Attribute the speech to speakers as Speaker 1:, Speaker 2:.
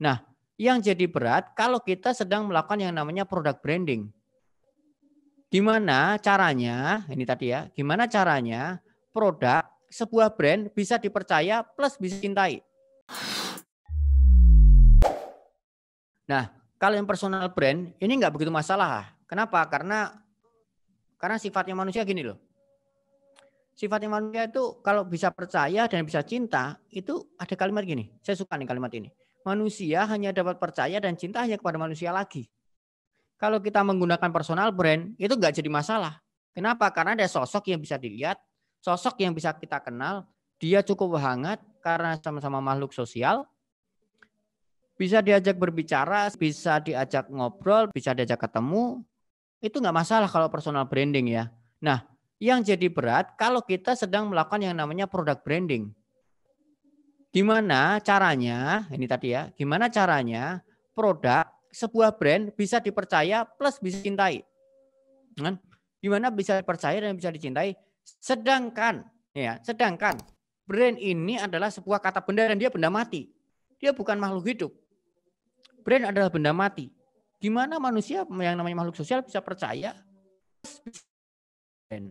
Speaker 1: Nah, yang jadi berat kalau kita sedang melakukan yang namanya product branding.
Speaker 2: Gimana caranya? Ini tadi ya. Gimana caranya produk sebuah brand bisa dipercaya plus bisa cintai. Nah, kalau yang personal brand ini nggak begitu masalah. Kenapa? Karena karena sifatnya manusia gini loh. Sifatnya manusia itu kalau bisa percaya dan bisa cinta itu ada kalimat gini. Saya suka nih kalimat ini manusia hanya dapat percaya dan cinta hanya kepada manusia lagi. Kalau kita menggunakan personal brand, itu nggak jadi masalah. Kenapa? Karena ada sosok yang bisa dilihat, sosok yang bisa kita kenal, dia cukup hangat karena sama-sama makhluk sosial, bisa diajak berbicara, bisa diajak ngobrol, bisa diajak ketemu, itu nggak masalah kalau personal branding ya. Nah, yang jadi berat kalau kita sedang melakukan yang namanya product branding. Gimana caranya, ini tadi ya, gimana caranya produk sebuah brand bisa dipercaya plus bisa dicintai. Kan? Gimana bisa dipercaya dan bisa dicintai? Sedangkan ya, sedangkan brand ini adalah sebuah kata benda dan dia benda mati. Dia bukan makhluk hidup.
Speaker 1: Brand adalah benda mati. Gimana manusia yang namanya makhluk sosial bisa percaya brand?